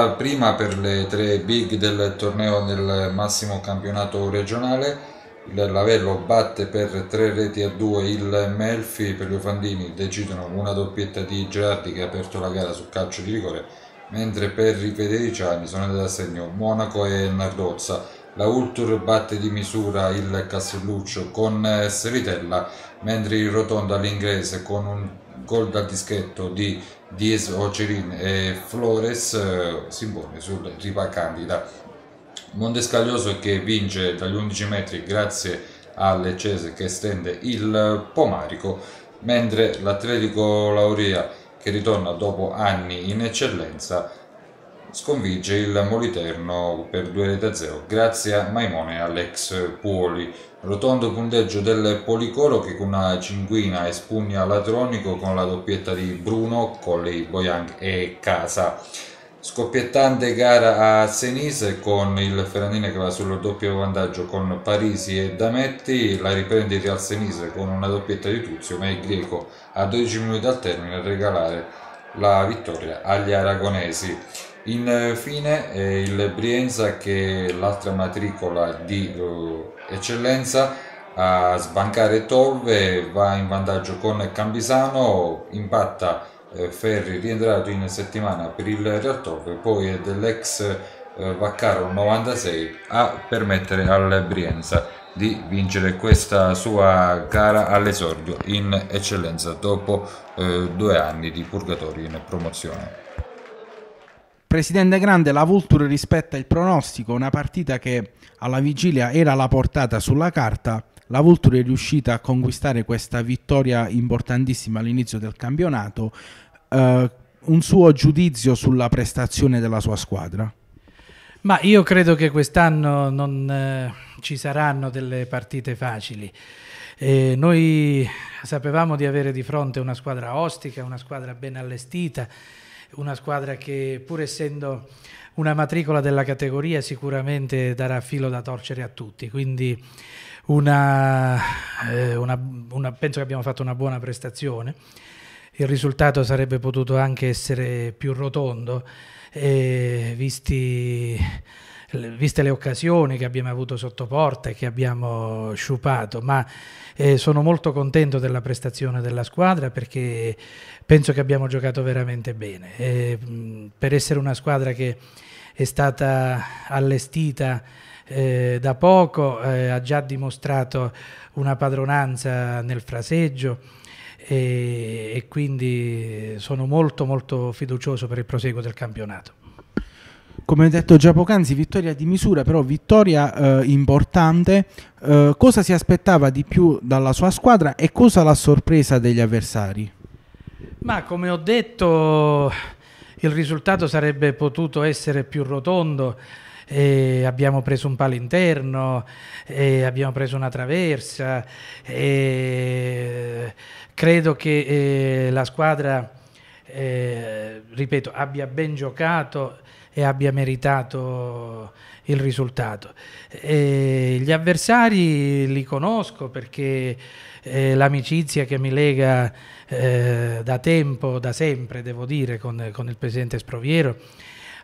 la prima per le tre big del torneo del massimo campionato regionale. Il Lavello batte per tre reti a due il Melfi per gli Ofandini, decidono una doppietta di Gerardi che ha aperto la gara sul calcio di rigore, mentre per i federiciani sono andati a segno Monaco e Nardozza. La Ultur batte di misura il Castelluccio con Servitella, mentre il rotonda l'inglese con un gol da dischetto di di esogerin oh, e Flores eh, si impone sul Riva Candida. Mondescaglioso che vince dagli 11 metri grazie alle Cese che estende il Pomarico, mentre l'Atletico Lauria che ritorna dopo anni in eccellenza sconvince il Moliterno per 2-0 grazie a Maimone e Alex Puoli. Rotondo punteggio del Policoro che con una cinguina espugna Latronico con la doppietta di Bruno, Colley, Boyang e Casa. Scoppiettante gara a Senise con il Ferrandina che va sul doppio vantaggio con Parisi e Dametti, la riprende al Senise con una doppietta di Tuzio, ma il greco a 12 minuti dal termine a regalare la vittoria agli aragonesi. Infine eh, eh, il Brienza che è l'altra matricola di eh, eccellenza a sbancare Torve va in vantaggio con Cambisano, impatta eh, Ferri rientrato in settimana per il Real Torve, poi è dell'ex eh, Vaccaro 96 a permettere al Brienza di vincere questa sua gara all'esordio in eccellenza dopo eh, due anni di purgatorio in promozione. Presidente Grande, la Vulture rispetta il pronostico, una partita che alla vigilia era alla portata sulla carta, la Vulture è riuscita a conquistare questa vittoria importantissima all'inizio del campionato, eh, un suo giudizio sulla prestazione della sua squadra? Ma io credo che quest'anno non eh, ci saranno delle partite facili. Eh, noi sapevamo di avere di fronte una squadra ostica, una squadra ben allestita, una squadra che pur essendo una matricola della categoria sicuramente darà filo da torcere a tutti, quindi una, eh, una, una, penso che abbiamo fatto una buona prestazione, il risultato sarebbe potuto anche essere più rotondo, eh, visti viste le occasioni che abbiamo avuto sotto porta e che abbiamo sciupato, ma eh, sono molto contento della prestazione della squadra perché penso che abbiamo giocato veramente bene. E, eh, mh, per essere una squadra che è stata allestita eh, da poco, eh, ha già dimostrato una padronanza nel fraseggio e, eh, e quindi sono molto molto fiducioso per il proseguo del campionato. Come detto già poc'anzi, vittoria di misura, però vittoria eh, importante. Eh, cosa si aspettava di più dalla sua squadra e cosa l'ha sorpresa degli avversari? Ma come ho detto, il risultato sarebbe potuto essere più rotondo. Eh, abbiamo preso un palo interno, eh, abbiamo preso una traversa, eh, credo che eh, la squadra, eh, ripeto, abbia ben giocato e abbia meritato il risultato. E gli avversari li conosco perché eh, l'amicizia che mi lega eh, da tempo, da sempre devo dire, con, con il presidente Sproviero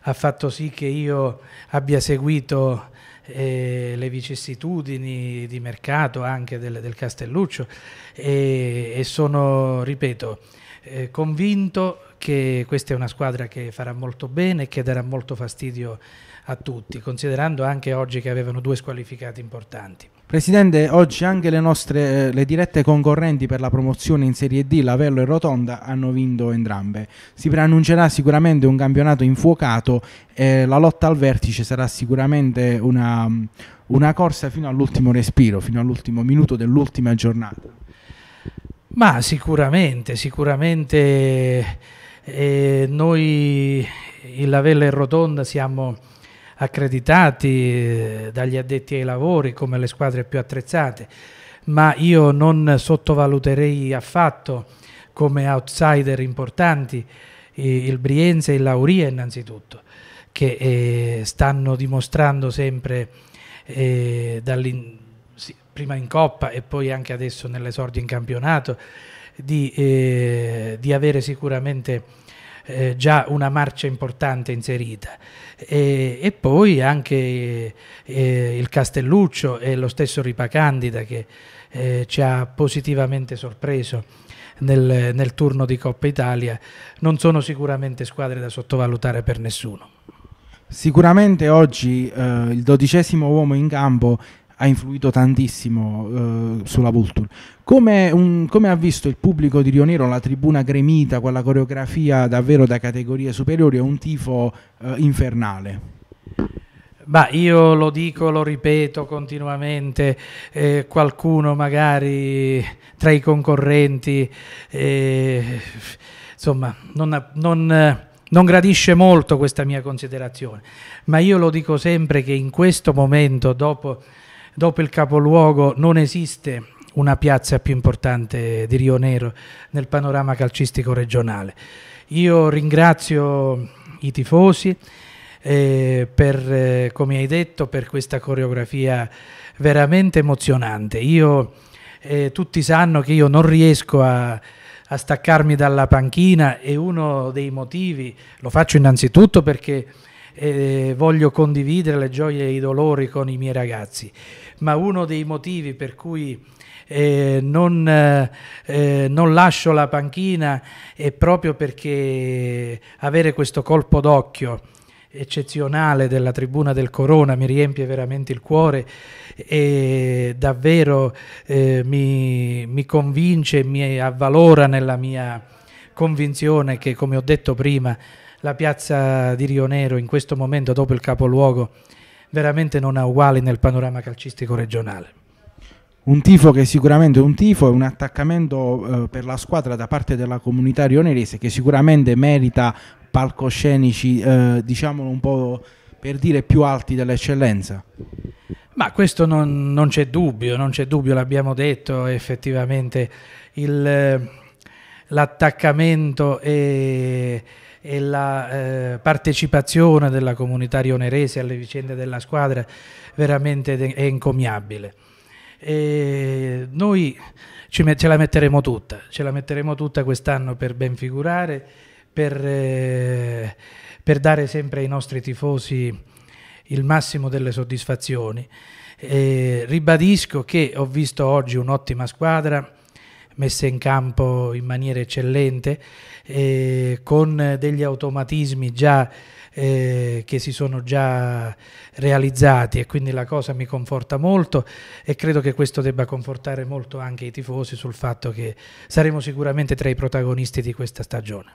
ha fatto sì che io abbia seguito eh, le vicissitudini di mercato anche del, del Castelluccio e, e, sono, ripeto, eh, convinto che questa è una squadra che farà molto bene e che darà molto fastidio a tutti, considerando anche oggi che avevano due squalificati importanti. Presidente, oggi anche le nostre eh, le dirette concorrenti per la promozione in Serie D, Lavello e Rotonda, hanno vinto entrambe. Si preannuncerà sicuramente un campionato infuocato e eh, la lotta al vertice sarà sicuramente una, una corsa fino all'ultimo respiro, fino all'ultimo minuto dell'ultima giornata. Ma sicuramente, sicuramente e noi in La Vella e Rotonda siamo accreditati eh, dagli addetti ai lavori come le squadre più attrezzate, ma io non sottovaluterei affatto come outsider importanti il Brienza e il Lauria innanzitutto, che eh, stanno dimostrando sempre eh, sì, prima in Coppa e poi anche adesso nell'esordio in campionato di, eh, di avere sicuramente eh, già una marcia importante inserita e, e poi anche eh, il Castelluccio e lo stesso Ripacandida che eh, ci ha positivamente sorpreso nel, nel, turno di Coppa Italia non sono sicuramente squadre da sottovalutare per nessuno. Sicuramente oggi eh, il dodicesimo uomo in campo ha influito tantissimo eh, sulla Vulture. Come, un, come, ha visto il pubblico di Rio Nero la tribuna gremita quella coreografia davvero da categorie superiori è un tifo eh, infernale? Ma io lo dico, lo ripeto continuamente, eh, qualcuno magari tra i concorrenti eh, insomma, non, non non gradisce molto questa mia considerazione, ma io lo dico sempre che in questo momento, dopo dopo il capoluogo non esiste una piazza più importante di Rio Nero nel panorama calcistico regionale. Io ringrazio i tifosi eh, per, eh, come hai detto, per questa coreografia veramente emozionante. Io, eh, tutti sanno che io non riesco a, a staccarmi dalla panchina e uno dei motivi, lo faccio innanzitutto perché eh, voglio condividere le gioie e i dolori con i miei ragazzi, ma uno dei motivi per cui eh, non, eh, non, lascio la panchina è proprio perché avere questo colpo d'occhio eccezionale della tribuna del Corona mi riempie veramente il cuore e davvero eh, mi, mi, convince, mi avvalora nella mia convinzione che come ho detto prima la piazza di Rionero in questo momento dopo il capoluogo veramente non ha uguali nel panorama calcistico regionale. Un tifo che sicuramente è un tifo, è un attaccamento eh, per la squadra da parte della comunità rionerese che sicuramente merita palcoscenici, eh, diciamolo un po' per dire più alti dell'eccellenza. Ma questo non, non c'è dubbio, non c'è dubbio, l'abbiamo detto effettivamente eh, l'attaccamento e e la eh, partecipazione della comunità rionerese alle vicende della squadra veramente è encomiabile. E noi ce la metteremo tutta, ce la metteremo tutta quest'anno per ben figurare, per, eh, per dare sempre ai nostri tifosi il massimo delle soddisfazioni. Eh, ribadisco che ho visto oggi un'ottima squadra, messe in campo in maniera eccellente, eh, con degli automatismi già, eh, che si sono già realizzati e quindi la cosa mi conforta molto e credo che questo debba confortare molto anche i tifosi sul fatto che saremo sicuramente tra i protagonisti di questa stagione.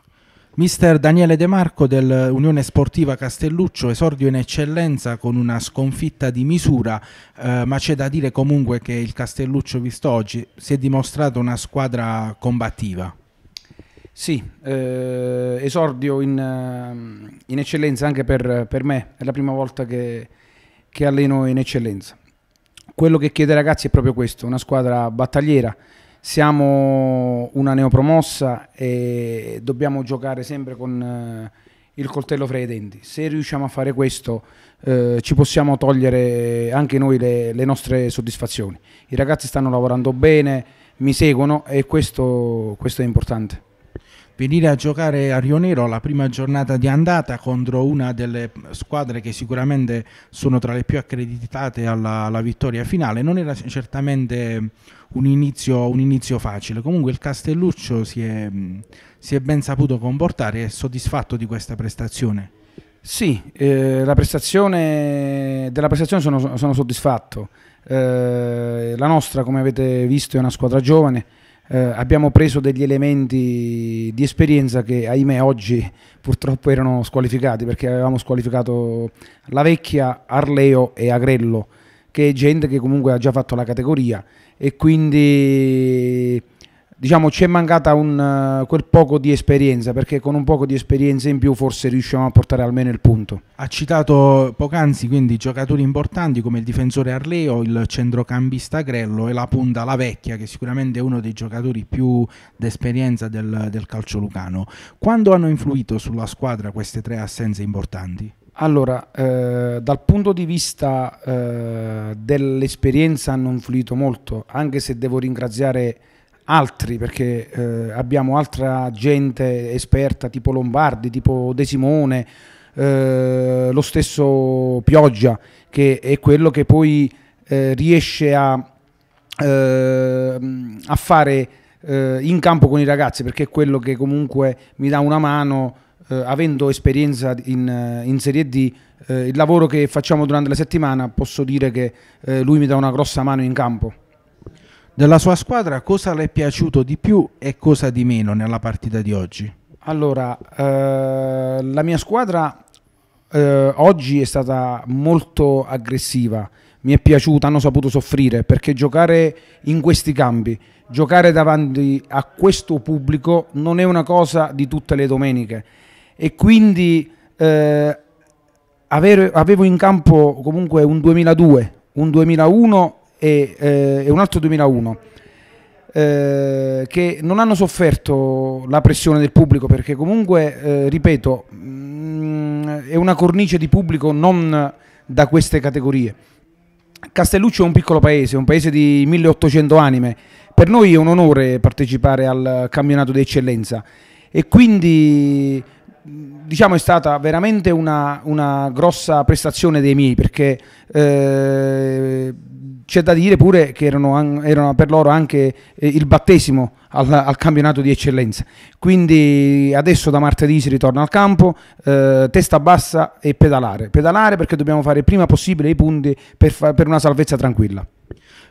Mister Daniele De Marco dell'Unione Sportiva Castelluccio, esordio in eccellenza con una sconfitta di misura, eh, ma c'è da dire comunque che il Castelluccio visto oggi si è dimostrato una squadra combattiva. Sì, eh, esordio in, eh, in, eccellenza anche per, per, me, è la prima volta che, che alleno in eccellenza. Quello che chiede ai ragazzi è proprio questo, una squadra battagliera, siamo una neopromossa e dobbiamo giocare sempre con eh, il coltello fra i denti. Se riusciamo a fare questo eh, ci possiamo togliere anche noi le, le, nostre soddisfazioni. I ragazzi stanno lavorando bene, mi seguono e questo, questo è importante venire a giocare a Rionero alla prima giornata di andata contro una delle squadre che sicuramente sono tra le più accreditate alla, alla vittoria finale non era certamente un inizio, un inizio, facile comunque il Castelluccio si è, si è ben saputo comportare e è soddisfatto di questa prestazione sì, eh, prestazione, della prestazione sono, sono soddisfatto. Eh, la nostra, come avete visto, è una squadra giovane, eh, abbiamo preso degli elementi di esperienza che ahimè oggi purtroppo erano squalificati perché avevamo squalificato La Vecchia, Arleo e Agrello, che è gente che comunque ha già fatto la categoria e quindi diciamo ci è mancata un, eh, quel poco di esperienza perché con un poco di esperienza in più forse riusciamo a portare almeno il punto ha citato poc'anzi quindi giocatori importanti come il difensore Arleo il centrocampista Grello e la punta La Vecchia che sicuramente è uno dei giocatori più d'esperienza del, del calcio lucano quando hanno influito sulla squadra queste tre assenze importanti? Allora, eh, dal punto di vista eh, dell'esperienza hanno influito molto, anche se devo ringraziare altri, perché eh, abbiamo altra gente esperta tipo Lombardi, tipo De Simone, eh, lo stesso Pioggia, che è quello che poi eh, riesce a, eh, a fare eh, in campo con i ragazzi, perché è quello che comunque mi dà una mano. Eh, avendo esperienza in, in Serie D, il lavoro che facciamo durante la settimana posso dire che lui mi dà una grossa mano in campo. Della sua squadra cosa le è piaciuto di più e cosa di meno nella partita di oggi? Allora, eh, la mia squadra eh, oggi è stata molto aggressiva, mi è piaciuta, hanno saputo soffrire perché giocare in questi campi, giocare davanti a questo pubblico non è una cosa di tutte le domeniche e quindi eh, avere, avevo in campo comunque un 2002, un 2001 e, eh, e un altro 2001 eh, che non hanno sofferto la pressione del pubblico perché comunque, eh, ripeto, mh, mm, è una cornice di pubblico non da queste categorie. Castelluccio è un piccolo paese, un paese di 1800 anime, per noi è un onore partecipare al campionato di eccellenza e quindi diciamo è stata veramente una, una grossa prestazione dei miei perché eh, c'è da dire pure che erano, erano per loro anche eh, il battesimo al, al, campionato di eccellenza. Quindi adesso da martedì si ritorna al campo, eh, testa bassa e pedalare. Pedalare perché dobbiamo fare il prima possibile i punti per, per una salvezza tranquilla.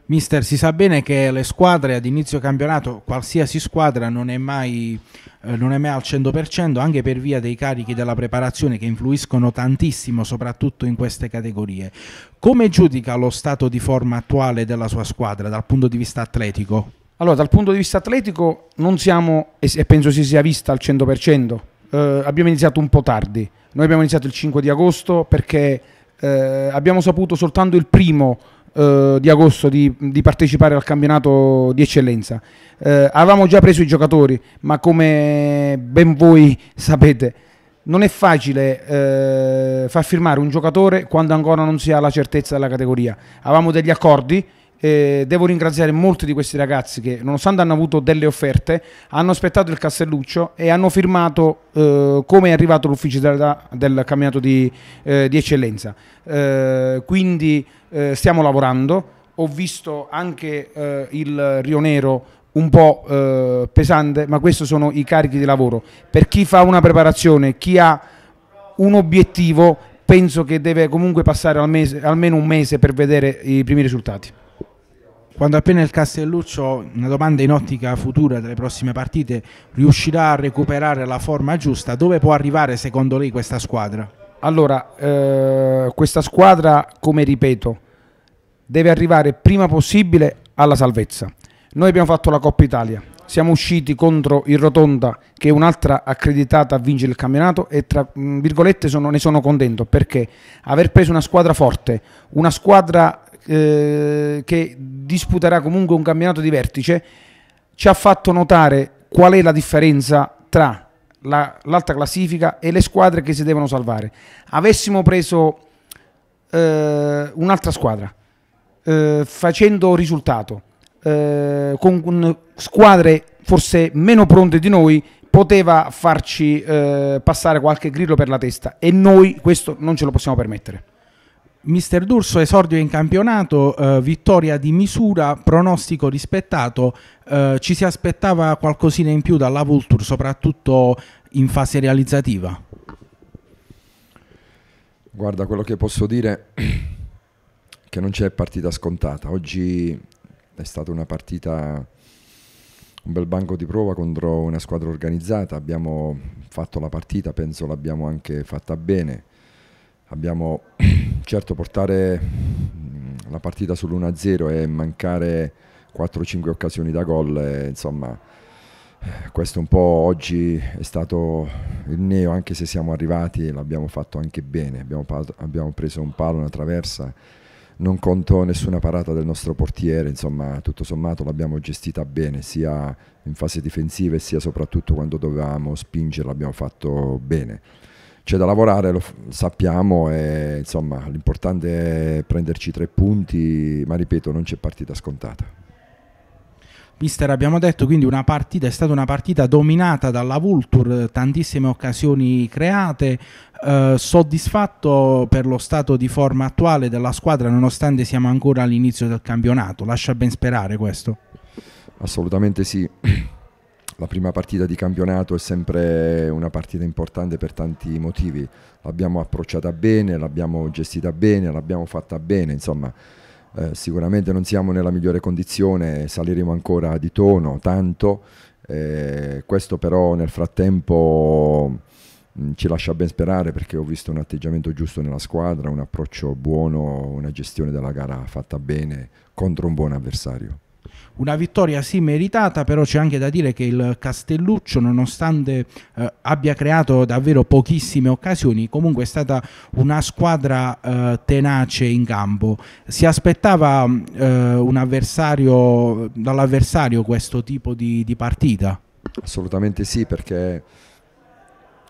Mister, si sa bene che le squadre ad inizio campionato, qualsiasi squadra, non è mai, eh, non è mai al 100%, anche per via dei carichi della preparazione che influiscono tantissimo, soprattutto in queste categorie. Come giudica lo stato di forma attuale della sua squadra dal punto di vista atletico? Allora, dal punto di vista atletico non siamo, e penso si sia vista al 100%, eh, abbiamo iniziato un po' tardi. Noi abbiamo iniziato il 5 di agosto perché eh, abbiamo saputo soltanto il primo eh, di agosto di, di, partecipare al campionato di eccellenza. Eh, avevamo già preso i giocatori, ma come ben voi sapete, non è facile eh, far firmare un giocatore quando ancora non si ha la certezza della categoria. Avevamo degli accordi eh, devo ringraziare molti di questi ragazzi che, nonostante hanno avuto delle offerte, hanno aspettato il Castelluccio e hanno firmato eh, come è arrivato l'ufficio del, del camminato di, eh, di eccellenza. Eh, quindi eh, stiamo lavorando. Ho visto anche eh, il Rio Nero un po' pesante, ma questi sono i carichi di lavoro. Per chi fa una preparazione, chi ha un obiettivo, penso che deve comunque passare al mese, almeno un mese per vedere i primi risultati. Quando appena il Castelluccio, una domanda in ottica futura delle prossime partite, riuscirà a recuperare la forma giusta, dove può arrivare secondo lei questa squadra? Allora, eh, questa squadra, come ripeto, deve arrivare prima possibile alla salvezza. Noi abbiamo fatto la Coppa Italia, siamo usciti contro il Rotonda che è un'altra accreditata a vincere il campionato e tra virgolette sono, ne sono contento perché aver preso una squadra forte, una squadra eh, che disputerà comunque un campionato di vertice, ci ha fatto notare qual è la differenza tra la, l'alta classifica e le squadre che si devono salvare. Avessimo preso eh, un'altra squadra eh, facendo risultato eh, con squadre forse meno pronte di noi poteva farci eh, passare qualche grillo per la testa e noi questo non ce lo possiamo permettere. Mister D'Urso esordio in campionato, eh, vittoria di misura, pronostico rispettato, eh, ci si aspettava qualcosina in più dalla Vultur, soprattutto in fase realizzativa? Guarda, quello che posso dire è che non c'è partita scontata, oggi è stata una partita, un bel banco di prova contro una squadra organizzata, abbiamo fatto la partita, penso l'abbiamo anche fatta bene abbiamo certo portare mm, la partita sull'1-0 e mancare 4-5 occasioni da gol, e, eh, insomma eh, questo un po' oggi è stato il neo, anche se siamo arrivati l'abbiamo fatto anche bene, abbiamo, abbiamo, preso un palo, una traversa, non conto nessuna parata del nostro portiere, insomma tutto sommato l'abbiamo gestita bene, sia in fase difensiva sia soprattutto quando dovevamo spingere l'abbiamo fatto bene c'è da lavorare, lo sappiamo, e, insomma l'importante è prenderci tre punti, ma ripeto non c'è partita scontata. Mister, abbiamo detto quindi una partita, è stata una partita dominata dalla Vulture, tantissime occasioni create, eh, soddisfatto per lo stato di forma attuale della squadra nonostante siamo ancora all'inizio del campionato, lascia ben sperare questo? Assolutamente sì, la prima partita di campionato è sempre una partita importante per tanti motivi. L'abbiamo approcciata bene, l'abbiamo gestita bene, l'abbiamo fatta bene, insomma. Eh, sicuramente non siamo nella migliore condizione, saliremo ancora di tono, tanto. Eh, questo però nel frattempo mh, mm, ci lascia ben sperare perché ho visto un atteggiamento giusto nella squadra, un approccio buono, una gestione della gara fatta bene contro un buon avversario. Una vittoria sì meritata, però c'è anche da dire che il Castelluccio, nonostante eh, abbia creato davvero pochissime occasioni, comunque è stata una squadra eh, tenace in campo. Si aspettava eh, dall'avversario questo tipo di, di partita? Assolutamente sì, perché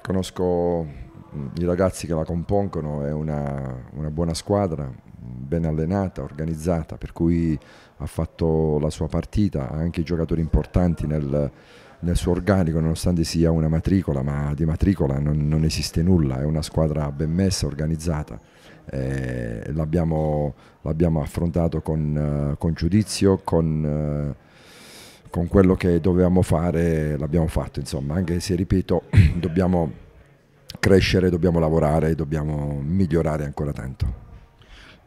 conosco mm, i ragazzi che la compongono, è una, una buona squadra, ben allenata, organizzata, per cui ha fatto la sua partita, ha anche i giocatori importanti nel, nel suo organico, nonostante sia una matricola, ma di matricola non, non esiste nulla, è una squadra ben messa, organizzata. Eh, l'abbiamo, affrontato con, eh, con giudizio, con, eh, con, quello che dovevamo fare, l'abbiamo fatto, insomma, anche se, ripeto, dobbiamo crescere, dobbiamo lavorare, dobbiamo migliorare ancora tanto.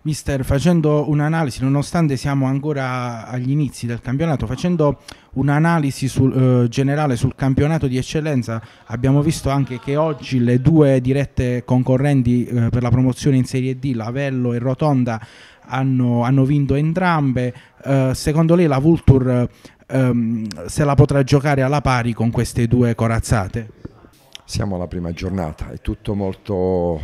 Mister, facendo un'analisi, nonostante siamo ancora agli inizi del campionato, facendo un'analisi sul, eh, generale sul campionato di eccellenza, abbiamo visto anche che oggi le due dirette concorrenti eh, per la promozione in Serie D, Lavello e Rotonda, hanno, hanno vinto entrambe. Eh, secondo lei la Vulture ehm, se la potrà giocare alla pari con queste due corazzate? Siamo alla prima giornata, è tutto molto...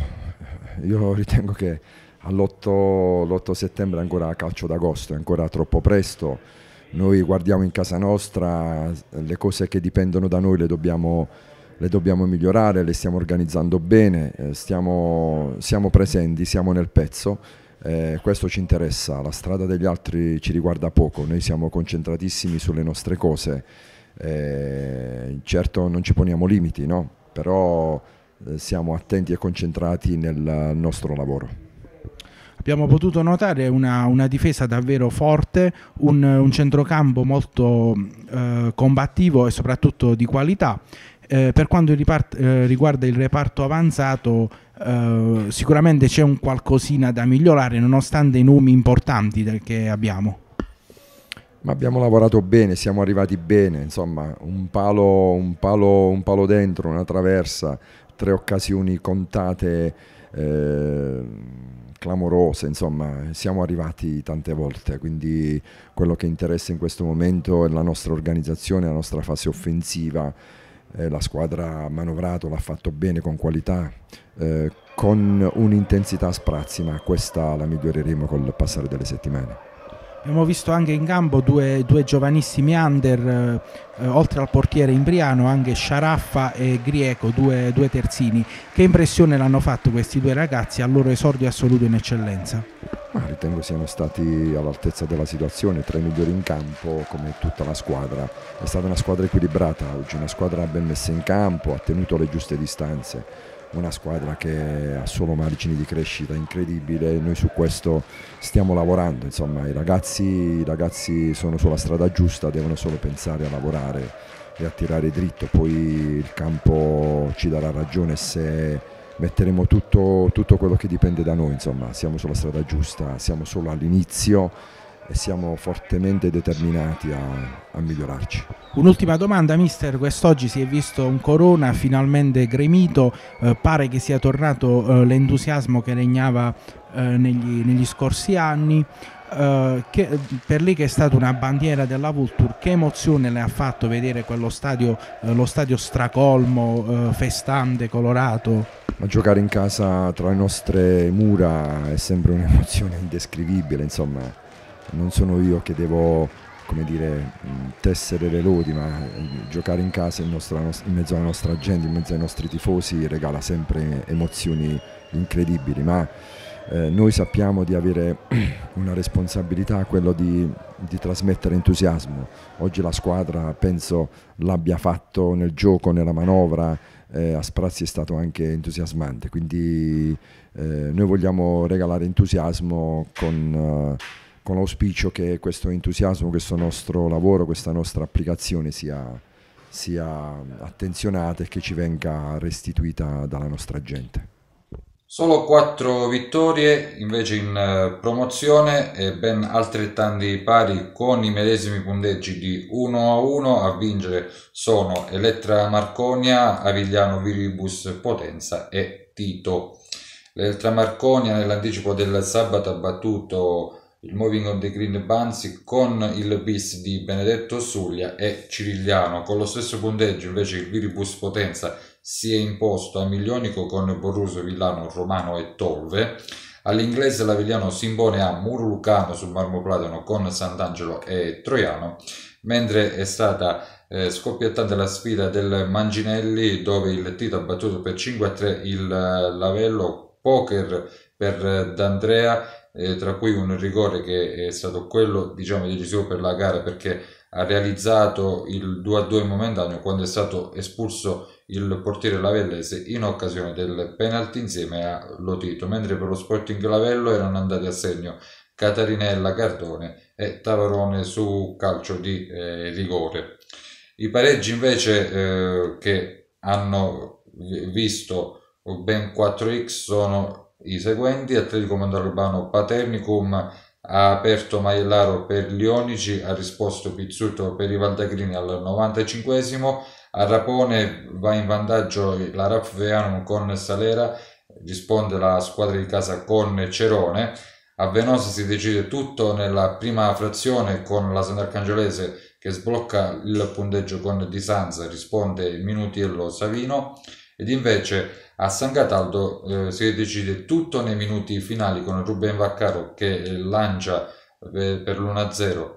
Io ritengo che all'8 settembre ancora a calcio d'agosto, è ancora troppo presto, noi guardiamo in casa nostra, le cose che dipendono da noi le dobbiamo, le dobbiamo migliorare, le stiamo organizzando bene, eh, stiamo, siamo presenti, siamo nel pezzo, eh, questo ci interessa, la strada degli altri ci riguarda poco, noi siamo concentratissimi sulle nostre cose, eh, certo non ci poniamo limiti, no? però eh, siamo attenti e concentrati nel nostro lavoro abbiamo potuto notare una, una difesa davvero forte, un, un centrocampo molto eh, combattivo e soprattutto di qualità. Eh, per quanto ripart- eh, riguarda il reparto avanzato, Uh, sicuramente c'è un qualcosina da migliorare nonostante i nomi importanti che abbiamo. Ma abbiamo lavorato bene, siamo arrivati bene, insomma un palo, un palo, un palo dentro, una traversa, tre occasioni contate eh, clamorosa, insomma siamo arrivati tante volte, quindi quello che interessa in questo momento è la nostra organizzazione, la nostra fase offensiva, eh, la squadra ha manovrato, l'ha fatto bene con qualità, eh, con un'intensità sprazzi, ma questa la miglioreremo col passare delle settimane. Abbiamo visto anche in campo due, due giovanissimi under, eh, eh oltre al portiere imbriano anche Sciaraffa e Grieco, due, due terzini. Che impressione l'hanno fatto questi due ragazzi al loro esordio assoluto in eccellenza? Ma ritengo siano stati all'altezza della situazione, tra i migliori in campo come tutta la squadra. È stata una squadra equilibrata oggi, una squadra ben messa in campo, ha tenuto le giuste distanze una squadra che ha solo margini di crescita incredibile, noi su questo stiamo lavorando, insomma i ragazzi, i ragazzi sono sulla strada giusta, devono solo pensare a lavorare e a tirare dritto, poi il campo ci darà ragione se metteremo tutto, tutto quello che dipende da noi, insomma siamo sulla strada giusta, siamo solo all'inizio e siamo fortemente determinati a, a migliorarci. Un'ultima domanda, mister. Quest'oggi si è visto un Corona finalmente gremito, eh, pare che sia tornato eh, l'entusiasmo che regnava eh, negli, negli, scorsi anni. Eh, che, per lei che è stata una bandiera della Vulture, che emozione le ha fatto vedere quello stadio, eh, lo stadio stracolmo, eh, festante, colorato? Ma giocare in casa tra le nostre mura è sempre un'emozione indescrivibile, insomma non sono io che devo come dire, mm, tessere le lodi, ma eh, giocare in casa in, nostra, in mezzo alla nostra gente, in mezzo ai nostri tifosi, regala sempre emozioni incredibili, ma eh, noi sappiamo di avere una responsabilità, quello di, di, trasmettere entusiasmo. Oggi la squadra penso l'abbia fatto nel gioco, nella manovra, eh, a Sprazzi è stato anche entusiasmante, quindi eh, noi vogliamo regalare entusiasmo con eh, con l'auspicio che questo entusiasmo, questo nostro lavoro, questa nostra applicazione sia, sia attenzionata e che ci venga restituita dalla nostra gente. Solo quattro vittorie invece in eh, promozione e ben altrettanti pari con i medesimi punteggi di 1 a 1 a vincere sono Elettra Marconia, Avigliano Viribus Potenza e Tito. L'Elettra Marconia nell'anticipo del sabato ha battuto il Moving on the Green Banzi con il bis di Benedetto Suglia e Cirigliano. Con lo stesso punteggio invece il Viribus Potenza si è imposto a Miglionico con Borruso, Villano, Romano e Tolve. All'inglese l'Avigliano si impone a Murlucano sul Marmo Platano con Sant'Angelo e Troiano, mentre è stata eh, scoppiettante la sfida del Manginelli dove il Tito ha battuto per 5 a 3 il eh, Lavello Poker per eh, D'Andrea eh, tra cui un rigore che è stato quello diciamo, di Gesù per la gara perché ha realizzato il 2-2 a momentaneo quando è stato espulso il portiere lavellese in occasione del penalty insieme a Lotito, mentre per lo Sporting Lavello erano andati a segno Catarinella, Cardone e Tavarone su calcio di eh, rigore. I pareggi invece eh, che hanno visto ben 4x sono i seguenti: Atletico Montalbano Paternicum ha aperto Maiellaro per gli Onici ha risposto Pizzuto per i Valdagrini al 95 a Rapone va in vantaggio la Rafveanum con Salera, risponde la squadra di casa con Cerone. A Venosa si decide tutto nella prima frazione con la Sant'Arcangiolese che sblocca il punteggio con Di Sanza, risponde Minutiello Savino ed invece a San Cataldo eh, si decide tutto nei minuti finali con Ruben Vaccaro che eh, lancia eh, per, l'1-0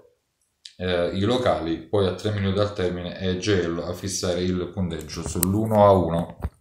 eh, i locali, poi a 3 minuti dal termine è Gelo a fissare il punteggio sull'1-1.